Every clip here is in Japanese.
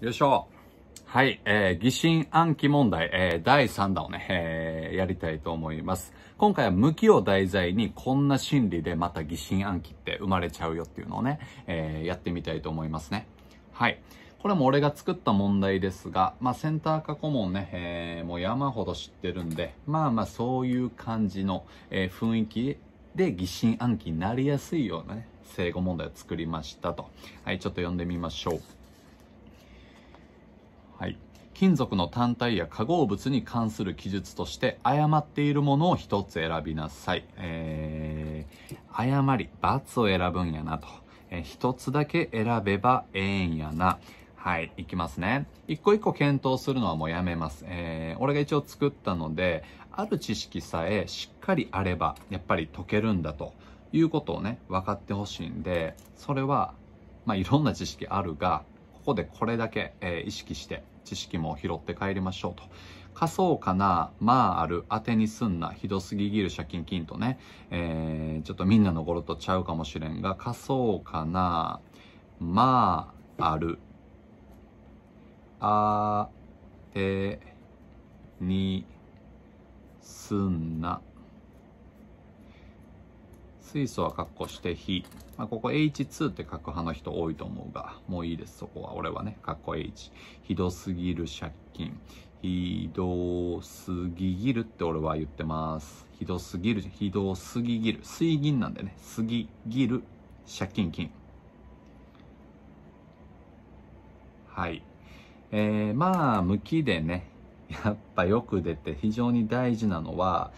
よいしょ。はい、えー、疑心暗鬼問題、えー、第3弾をね、えー、やりたいと思います。今回は向きを題材に、こんな心理でまた疑心暗鬼って生まれちゃうよっていうのをね、えー、やってみたいと思いますね。はい。これも俺が作った問題ですが、まあ、センター科顧問ね、えー、もう山ほど知ってるんで、まあまあそういう感じの、えー、雰囲気で疑心暗鬼になりやすいようなね、正誤問題を作りましたと。はい、ちょっと読んでみましょう。金属の単体や化合物に関する記述として誤っているものを一つ選びなさい。えー、誤り、罰を選ぶんやなと。えー、つだけ選べばええんやな。はい、いきますね。一個一個検討するのはもうやめます。えー、俺が一応作ったので、ある知識さえしっかりあれば、やっぱり解けるんだということをね、分かってほしいんで、それは、まあ、いろんな知識あるが、ここでこれだけ、えー、意識して知識も拾って帰りましょうと。仮想かな、まあある、当てにすんな、ひどすぎぎる借金金とね、えー、ちょっとみんなの頃とちゃうかもしれんが、仮想かな、まあある、あてにすんな、水素は括弧して非。まあ、ここ H2 って核派の人多いと思うが、もういいです、そこは。俺はね、括弧 H。ひどすぎる借金。ひどすぎるって俺は言ってます。ひどすぎる、ひどすぎぎる。水銀なんでね、すぎぎる借金金。はい。えー、まあ、向きでね、やっぱよく出て非常に大事なのは、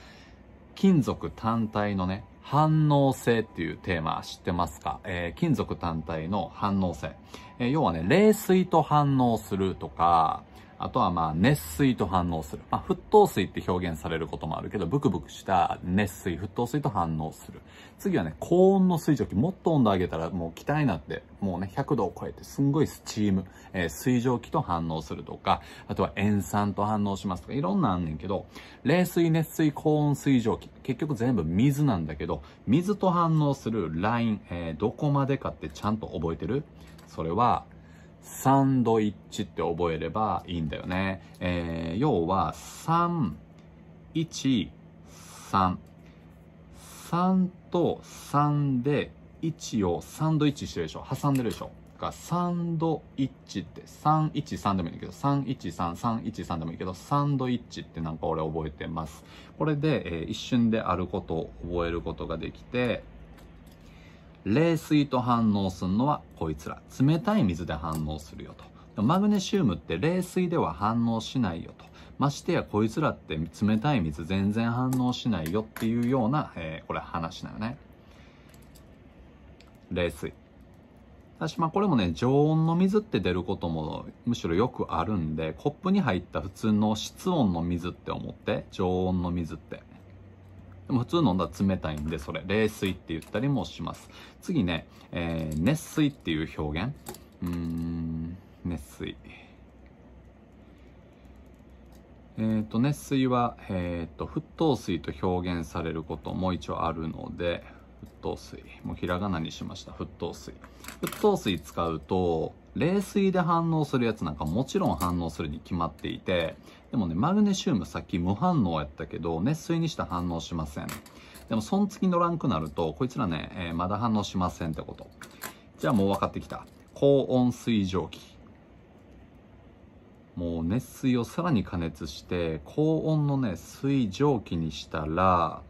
金属単体のね、反応性っていうテーマ知ってますか、えー、金属単体の反応性、えー、要はね、冷水と反応するとか、あとはまあ熱水と反応する。まあ沸騰水って表現されることもあるけど、ブクブクした熱水、沸騰水と反応する。次はね、高温の水蒸気。もっと温度上げたらもう気体になって、もうね、100度を超えてすんごいスチーム、えー、水蒸気と反応するとか、あとは塩酸と反応しますとか、いろんなあんねんけど、冷水、熱水、高温水蒸気。結局全部水なんだけど、水と反応するライン、えー、どこまでかってちゃんと覚えてるそれは、サンドイッチって覚えればいいんだよね。えー、要は、3、1、3。3と3で1をサンドイッチしてるでしょ挟んでるでしょかサンドイッチって313でもいいけど313313でもいいけどサンドイッチってなんか俺覚えてますこれで、えー、一瞬であることを覚えることができて冷水と反応するのはこいつら冷たい水で反応するよとマグネシウムって冷水では反応しないよとましてやこいつらって冷たい水全然反応しないよっていうような、えー、これ話なのね冷水私まあこれもね常温の水って出ることもむしろよくあるんでコップに入った普通の室温の水って思って常温の水ってでも普通飲んだら冷たいんで、それ、冷水って言ったりもします。次ね、えー、熱水っていう表現。うーん、熱水。えーと、熱水は、えーと沸騰水と表現されることも一応あるので沸騰水。もうひらがなにしました。沸騰水。沸騰水使うと、冷水で反応するやつなんかもちろん反応するに決まっていて、でもね、マグネシウムさっき無反応やったけど、熱水にした反応しません。でも、損付きのランクなると、こいつらね、えー、まだ反応しませんってこと。じゃあもう分かってきた。高温水蒸気。もう熱水をさらに加熱して、高温のね、水蒸気にしたら、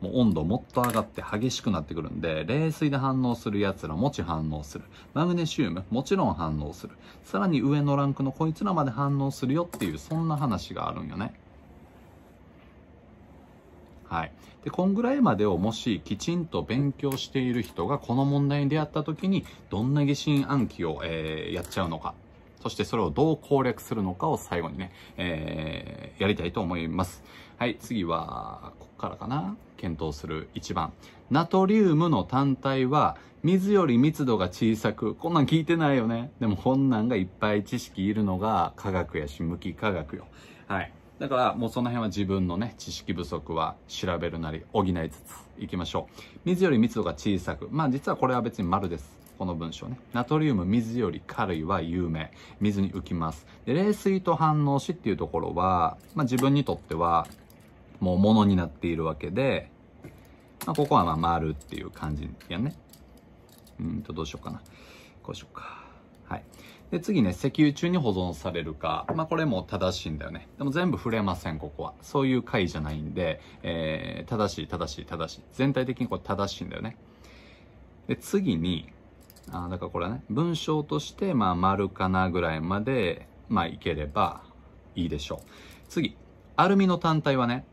もう温度もっと上がって激しくなってくるんで、冷水で反応するやつらもち反応する。マグネシウムもちろん反応する。さらに上のランクのこいつらまで反応するよっていう、そんな話があるんよね。はい。で、こんぐらいまでをもしきちんと勉強している人がこの問題に出会った時に、どんな疑心暗鬼を、えー、やっちゃうのか。そしてそれをどう攻略するのかを最後にね、えー、やりたいと思います。はい、次は、からかな検討する1番ナトリウムの単体は水より密度が小さくこんなん聞いてないよねでもこんなんがいっぱい知識いるのが科学やし無機科学よはいだからもうその辺は自分のね、知識不足は調べるなり補いつついきましょう。水より密度が小さく。まあ実はこれは別に丸です。この文章ね。ナトリウム、水より軽いは有名。水に浮きます。で、冷水と反応しっていうところは、まあ自分にとってはもうものになっているわけで、まあ、ここはまあ丸っていう感じやね。うんと、どうしようかな。こうしようか。はい。で、次ね、石油中に保存されるか。まあ、これも正しいんだよね。でも全部触れません、ここは。そういう回じゃないんで、えー、正しい、正しい、正しい。全体的にこれ正しいんだよね。で、次に、あだからこれはね、文章として、まあ、丸かなぐらいまで、まあ、いければいいでしょう。次、アルミの単体はね、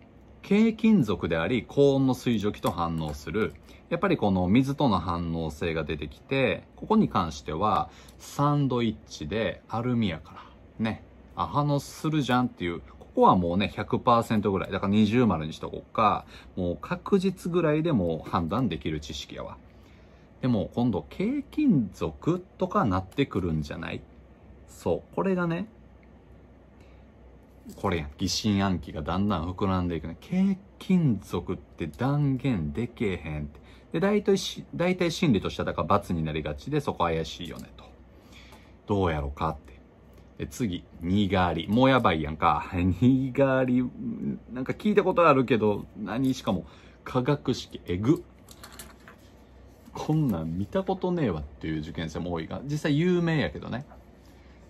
軽金属であり高温の水蒸気と反応するやっぱりこの水との反応性が出てきてここに関してはサンドイッチでアルミやからねあ反応するじゃんっていうここはもうね100%ぐらいだから20丸にしとこうかもう確実ぐらいでも判断できる知識やわでも今度軽金属とかなってくるんじゃないそうこれがねこれやん。疑心暗鬼がだんだん膨らんでいくね。軽金属って断言でけへんって。で、大体、大体心理としてはだから罰になりがちで、そこ怪しいよね、と。どうやろかって。で、次、にがり。もうやばいやんか。に がり、なんか聞いたことあるけど、何しかも、科学式、えぐ。こんなん見たことねえわっていう受験生も多いが、実際有名やけどね。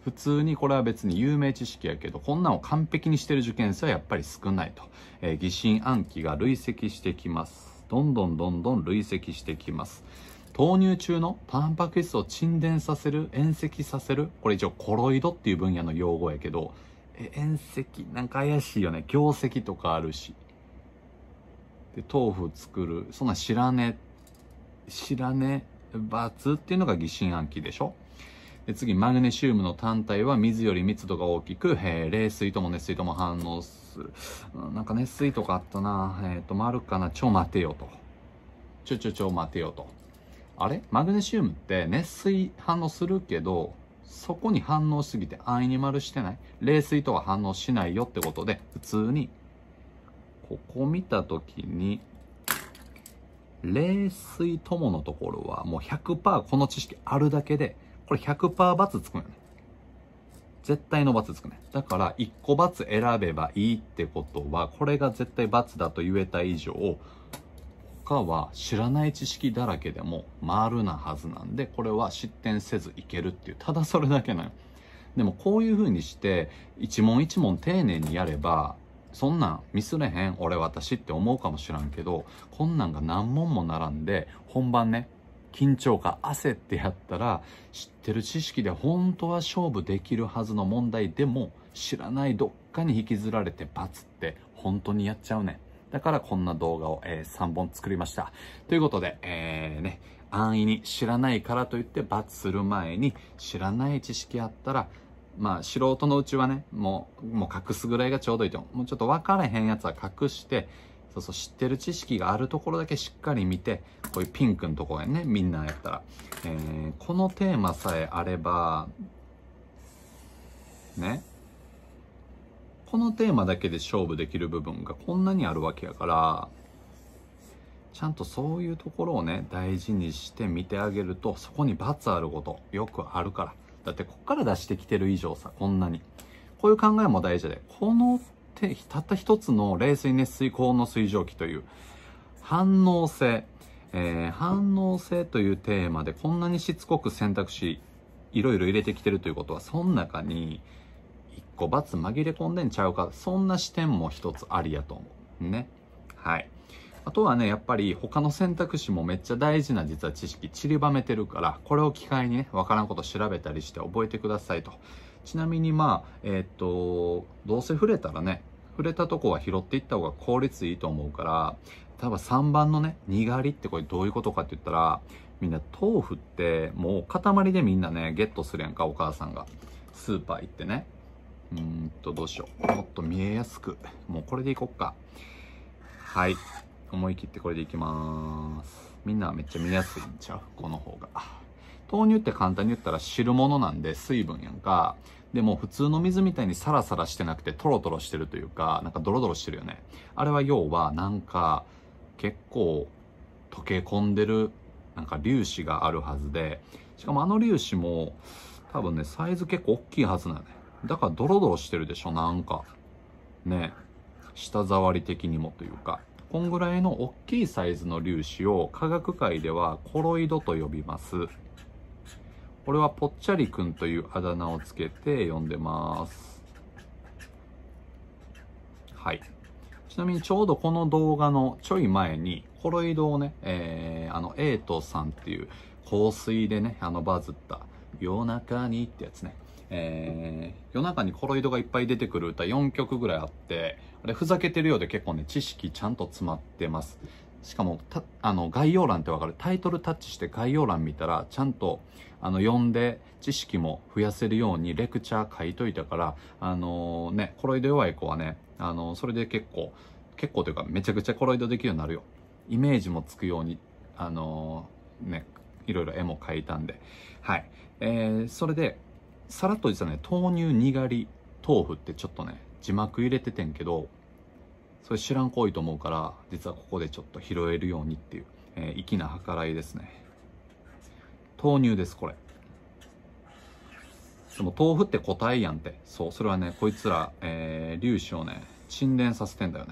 普通にこれは別に有名知識やけどこんなんを完璧にしてる受験生はやっぱり少ないと、えー、疑心暗鬼が累積してきますどんどんどんどん累積してきます投入中のタンパク質を沈殿させる遠赤させるこれ一応コロイドっていう分野の用語やけどえ遠赤なんか怪しいよね業績とかあるしで豆腐作るそんな知らね知らね罰っていうのが疑心暗鬼でしょで次、マグネシウムの単体は水より密度が大きく、えー、冷水とも熱水とも反応する。うん、なんか熱水とかあったな。えっ、ー、と、丸かな。ちょ待てよと。ちょちょちょ待てよと。あれマグネシウムって熱水反応するけど、そこに反応しすぎて安易に丸してない冷水とは反応しないよってことで、普通に、ここ見たときに、冷水とものところはもう100%この知識あるだけでこれ100%罰つくんよね。絶対の罰つくね。だから、1個×選べばいいってことは、これが絶対×だと言えた以上、他は知らない知識だらけでも丸なはずなんで、これは失点せずいけるっていう、ただそれだけなの。でもこういうふうにして、一問一問丁寧にやれば、そんなんミスれへん、俺私って思うかもしらんけど、こんなんが何問も並んで、本番ね、緊張感焦ってやったら知ってる知識で本当は勝負できるはずの問題でも知らないどっかに引きずられてバツって本当にやっちゃうねだからこんな動画を、えー、3本作りました。ということで、えー、ね、安易に知らないからといって罰する前に知らない知識あったらまあ素人のうちはね、もう、もう隠すぐらいがちょうどいいと思う。もうちょっと分からへんやつは隠して、そうそう知ってる知識があるところだけしっかり見てこういうピンクのところねみんなやったら、えー、このテーマさえあればねこのテーマだけで勝負できる部分がこんなにあるわけやからちゃんとそういうところをね大事にして見てあげるとそこに罰あることよくあるからだってこっから出してきてる以上さこんなにこういう考えも大事でこのたった一つの冷水熱水高温の水蒸気という反応性、えー、反応性というテーマでこんなにしつこく選択肢いろいろ入れてきてるということはその中に一個罰紛れ込んでんちゃうかそんな視点も一つありやと思うねはいあとはね、やっぱり他の選択肢もめっちゃ大事な実は知識散りばめてるから、これを機会にね、わからんこと調べたりして覚えてくださいと。ちなみにまあ、えー、っと、どうせ触れたらね、触れたとこは拾っていった方が効率いいと思うから、多分3番のね、にがりってこれどういうことかって言ったら、みんな豆腐ってもう塊でみんなね、ゲットするやんか、お母さんが。スーパー行ってね。うんと、どうしよう。もっと見えやすく。もうこれでいこっか。はい。思い切ってこれでいきます。みんなめっちゃ見やすいんちゃうこの方が。豆乳って簡単に言ったら汁物なんで水分やんか。でも普通の水みたいにサラサラしてなくてトロトロしてるというか、なんかドロドロしてるよね。あれは要はなんか結構溶け込んでるなんか粒子があるはずで、しかもあの粒子も多分ね、サイズ結構大きいはずなのね。だからドロドロしてるでしょ、なんか。ね。舌触り的にもというか。こんぐらいの大きいサイズの粒子を科学界ではコロイドと呼びます。俺はぽっちゃりくんというあだ名をつけて呼んでます。はい。ちなみにちょうどこの動画のちょい前に、コロイドをね、えー、あの、エイトさんっていう香水でね、あのバズった夜中にってやつね。えー、夜中にコロイドがいっぱい出てくる歌4曲ぐらいあって、あれふざけてるようで結構ね、知識ちゃんと詰まってます。しかもたあの概要欄ってわかるタイトルタッチして概要欄見たらちゃんとあの読んで知識も増やせるようにレクチャー書いといたからあのー、ねコロイド弱い子はねあのー、それで結構結構というかめちゃくちゃコロイドできるようになるよイメージもつくようにあのー、ねいろいろ絵も描いたんではいえー、それでさらっと実はね豆乳にがり豆腐ってちょっとね字幕入れててんけどそれ知らん行為と思うから実はここでちょっと拾えるようにっていう、えー、粋な計らいですね豆乳ですこれでも豆腐って個体やんってそうそれはねこいつら、えー、粒子をね沈殿させてんだよね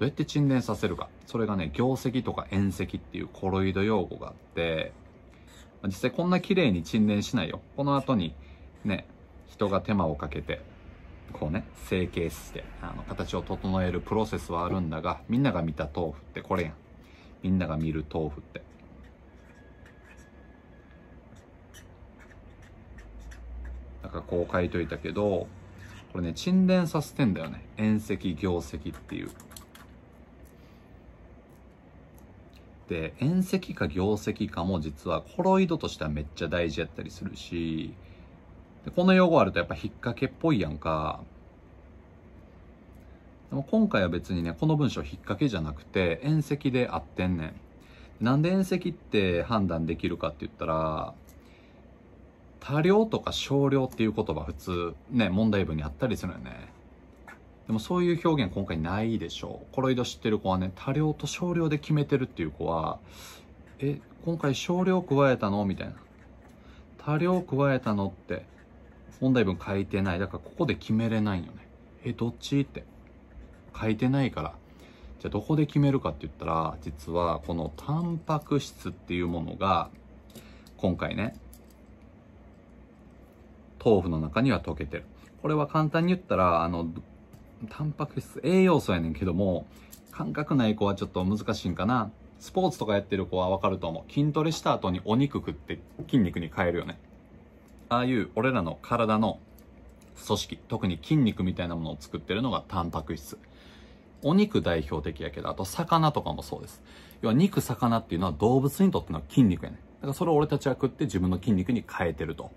どうやって沈殿させるかそれがね業績とか縁石っていうコロイド用語があって実際こんな綺麗に沈殿しないよこの後にね人が手間をかけてこうね成形してあの形を整えるプロセスはあるんだがみんなが見た豆腐ってこれやんみんなが見る豆腐ってなんかこう書いといたけどこれね沈殿させてんだよね遠石業石っていうで遠石か業石かも実はコロイドとしてはめっちゃ大事やったりするしこの用語あるとやっぱ引っ掛けっぽいやんか。でも今回は別にね、この文章引っ掛けじゃなくて、遠石で合ってんねん。なんで遠石って判断できるかって言ったら、多量とか少量っていう言葉普通ね、問題文にあったりするよね。でもそういう表現今回ないでしょう。コロイド知ってる子はね、多量と少量で決めてるっていう子は、え、今回少量加えたのみたいな。多量加えたのって、問題文書いてない。だからここで決めれないよね。え、どっちって。書いてないから。じゃあどこで決めるかって言ったら、実はこのタンパク質っていうものが、今回ね、豆腐の中には溶けてる。これは簡単に言ったら、あの、タンパク質、栄養素やねんけども、感覚ない子はちょっと難しいんかな。スポーツとかやってる子はわかると思う。筋トレした後にお肉食って筋肉に変えるよね。ああいう俺らの体の組織、特に筋肉みたいなものを作ってるのがタンパク質。お肉代表的やけど、あと魚とかもそうです。要は肉、魚っていうのは動物にとっての筋肉やね。だからそれを俺たちは食って自分の筋肉に変えてると。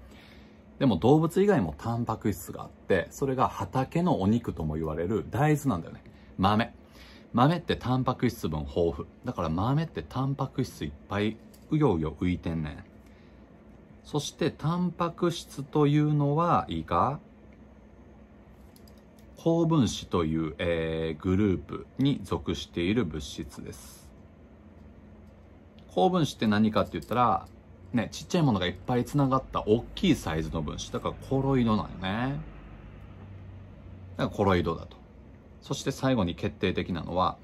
でも動物以外もタンパク質があって、それが畑のお肉とも言われる大豆なんだよね。豆。豆ってタンパク質分豊富。だから豆ってタンパク質いっぱいうようよ浮いてんねん。そしてタンパク質というのはいいか高分子という、えー、グループに属している物質です。高分子って何かって言ったら、ね、ちっちゃいものがいっぱい繋がった大きいサイズの分子。だからコロイドなのね。だからコロイドだと。そして最後に決定的なのは、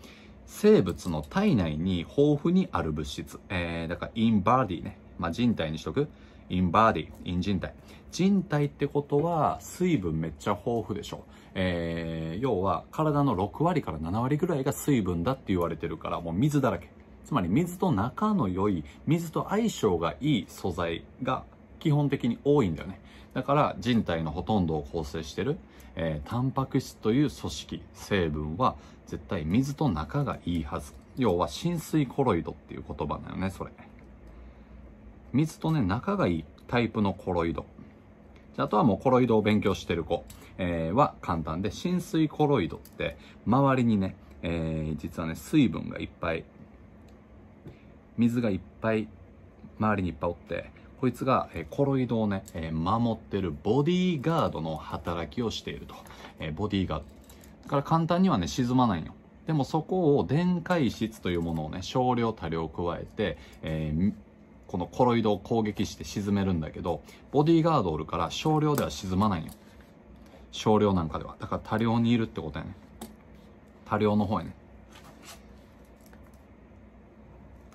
生物の体内に豊富にある物質。えー、だからインバーディね。まあ、人体にしとく。in body, in 人体。人体ってことは水分めっちゃ豊富でしょ。えー、要は体の6割から7割ぐらいが水分だって言われてるから、もう水だらけ。つまり水と仲の良い、水と相性がいい素材が基本的に多いんだよね。だから人体のほとんどを構成してる、えー、タンパク質という組織、成分は絶対水と仲がいいはず。要は浸水コロイドっていう言葉だよね、それ。水とね、仲がいいタイプのコロイド。あとはもうコロイドを勉強してる子、えー、は簡単で、浸水コロイドって、周りにね、えー、実はね、水分がいっぱい、水がいっぱい、周りにいっぱいおって、こいつが、えー、コロイドをね、えー、守ってるボディーガードの働きをしていると。えー、ボディーガード。だから簡単にはね、沈まないよ。でもそこを電解質というものをね、少量多量加えて、えー、このコロイドを攻撃して沈めるんだけど、ボディーガードおるから少量では沈まないよ。少量なんかでは。だから多量にいるってことやね。多量の方やね。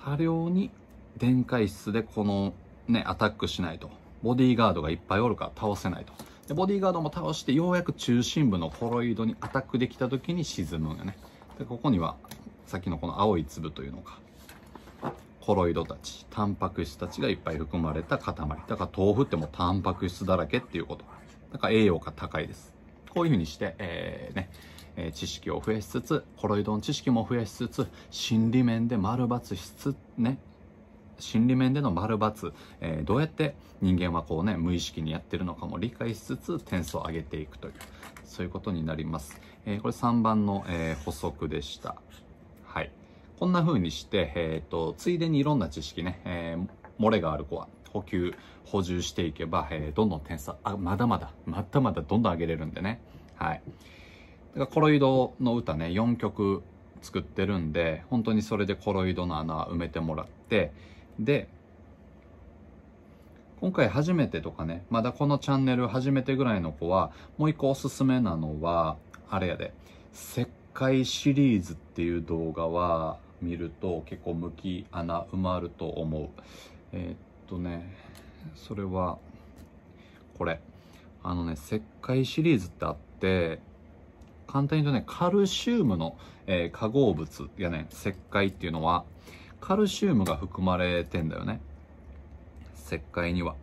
多量に電解質でこのね、アタックしないと。ボディーガードがいっぱいおるから倒せないと。で、ボディーガードも倒して、ようやく中心部のコロイドにアタックできた時に沈むんよね。で、ここには、さっきのこの青い粒というのか、コロイドたち、タンパク質たちがいっぱい含まれた塊。だから豆腐ってもうタンパク質だらけっていうこと。だから栄養価高いです。こういうふうにして、えー、ね、えー、知識を増やしつつ、コロイドの知識も増やしつつ、心理面で丸抜しつつ、ね、心理面での丸抜、えー、どうやって人間はこうね、無意識にやってるのかも理解しつつ、点数を上げていくという、そういうことになります。えー、これ3番の、えー、補足でした。こんな風にして、えーと、とついでにいろんな知識ね、えー、漏れがある子は補給補充していけば、えー、どんどん点差あまだまだまたまだどんどん上げれるんでねはいだからコロイドの歌ね4曲作ってるんで本当にそれでコロイドの穴埋めてもらってで今回初めてとかね、まだこのチャンネル初めてぐらいの子は、もう一個おすすめなのは、あれやで、石灰シリーズっていう動画は、見ると結構向き穴埋まると思うえー、っとねそれはこれあのね石灰シリーズってあって簡単に言うとねカルシウムの、えー、化合物やね石灰っていうのはカルシウムが含まれてんだよね石灰には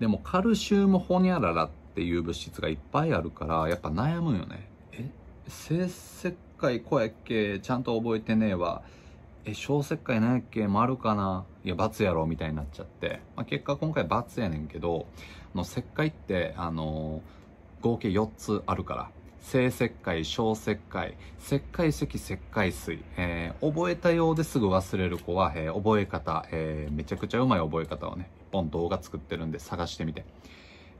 でもカルシウムホニャララっていう物質がいっぱいあるからやっぱ悩むよねえ生石界こうやっけちゃんと覚えてねえわえ小石灰なんやっけ丸かないや×やろみたいになっちゃって、まあ、結果今回×やねんけどの石灰ってあのー、合計4つあるから正石灰、小石灰、石灰石、石灰水、えー、覚えたようですぐ忘れる子は、えー、覚え方、えー、めちゃくちゃうまい覚え方をね、一本動画作ってるんで探してみて。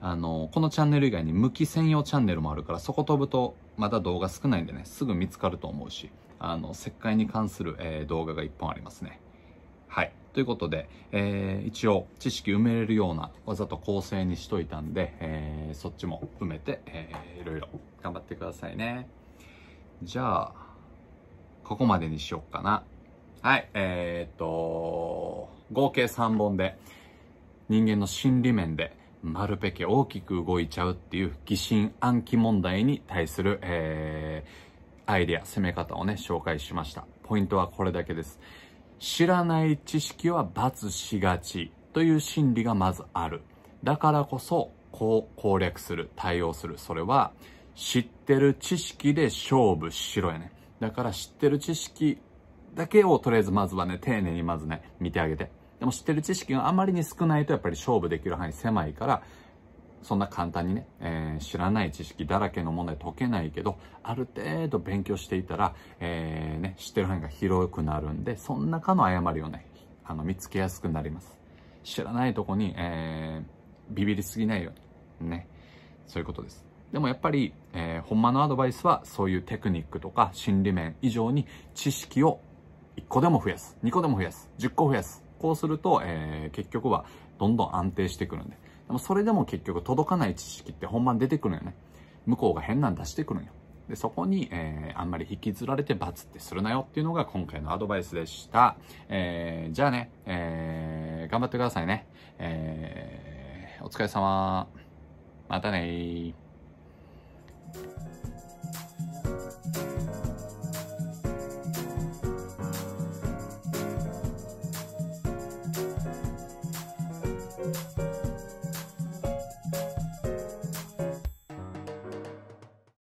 あの、このチャンネル以外に向き専用チャンネルもあるから、そこ飛ぶとまた動画少ないんでね、すぐ見つかると思うし、あの、石灰に関する、えー、動画が1本ありますね。はい。ということで、えー、一応知識埋めれるようなわざと構成にしといたんで、えー、そっちも埋めて、えー、いろいろ頑張ってくださいね。じゃあ、ここまでにしよっかな。はい、えー、っと、合計3本で、人間の心理面で、マルペケ大きく動いちゃうっていう疑心暗鬼問題に対する、えー、アイデア、攻め方をね、紹介しました。ポイントはこれだけです。知らない知識は罰しがちという心理がまずある。だからこそ、こう攻略する、対応する。それは、知ってる知識で勝負しろやね。だから知ってる知識だけをとりあえずまずはね、丁寧にまずね、見てあげて。でも知ってる知識があまりに少ないとやっぱり勝負できる範囲狭いから、そんな簡単にね、えー、知らない知識だらけの問題解けないけど、ある程度勉強していたら、えー、ね、知ってる範囲が広くなるんで、その中の誤りをね、あの、見つけやすくなります。知らないとこに、えー、ビビりすぎないように。ね。そういうことです。でもやっぱり、えー、本間のアドバイスは、そういうテクニックとか心理面以上に知識を1個でも増やす、2個でも増やす、10個増やす。こうすると、えー、結局はどんどん安定してくるんで。でもそれでも結局届かない知識って本番出てくるよね。向こうが変なん出してくるんよ。で、そこに、えー、あんまり引きずられて罰ってするなよっていうのが今回のアドバイスでした。えー、じゃあね、えー、頑張ってくださいね。えー、お疲れ様。またね